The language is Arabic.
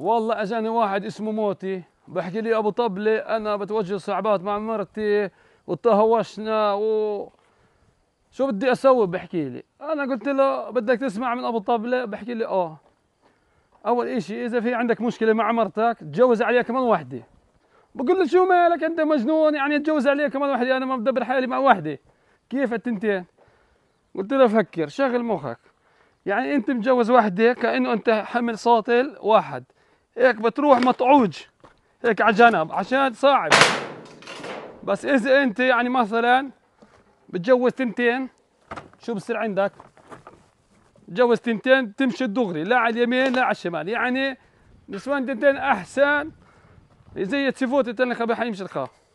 والله اجاني واحد اسمه موتي بحكي لي ابو طبله انا بتوجه صعبات مع مرتي وتهوشنا و شو بدي اسوي بحكي لي انا قلت له بدك تسمع من ابو طبله بحكي لي اه اول اشي اذا في عندك مشكله مع مرتك تجوز عليها كمان وحده بقول له شو مالك انت مجنون يعني تجوز عليها كمان وحده انا ما بدبر حالي مع وحده كيف التنتين قلت له فكر شغل مخك يعني انت متجوز وحده كانه انت حمل ساطل واحد هيك بتروح مطعوج هيك على جنب عشان صعب بس اذا انت يعني مثلا بتجوز تنتين شو بصير عندك بتجوز تنتين تمشي الدغري لا على اليمين لا على الشمال يعني نسوان تنتين احسن زي تسيفوت تنخ بحيمش الخاف